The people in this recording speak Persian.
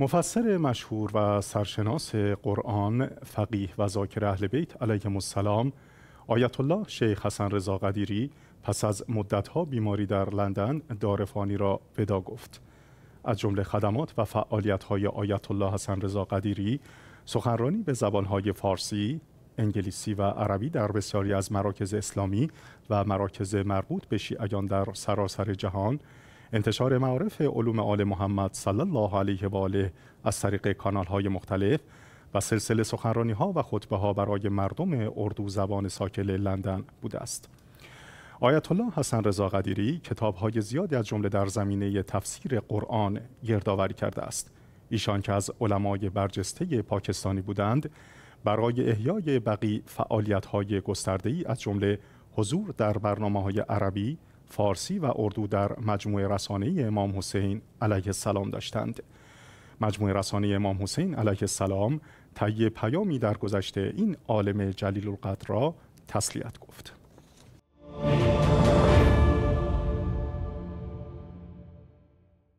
مفسر مشهور و سرشناس قرآن فقیه و ذاکر اهل بیت علیه السلام آیت الله شیخ حسن رضا قدیری پس از مدتها بیماری در لندن دارفانی را ودا گفت از جمله خدمات و های آیت الله حسن رضا قدیری سخنرانی به های فارسی، انگلیسی و عربی در بسیاری از مراکز اسلامی و مراکز مربوط به شیعیان در سراسر جهان انتشار معارف علوم آل محمد صلی الله علیه و آله از طریق کانال های مختلف و سلسله سخنرانی ها و خطبه برای مردم اردو زبان ساکل لندن بوده است. آیت الله حسن رضا قدیری کتاب های زیادی از جمله در زمینه تفسیر قرآن گردآوری کرده است. ایشان که از علمای برجسته پاکستانی بودند، برای احیای بقی فعالیت های گسترده ای از جمله حضور در برنامه های عربی، فارسی و اردو در مجموعه رسانه‌ای امام حسین علیه السلام داشتند. مجموعه رسانه امام حسین علیه السلام تهیه پیامی در گذشته این عالم جلیل القدر را تسلیت گفت.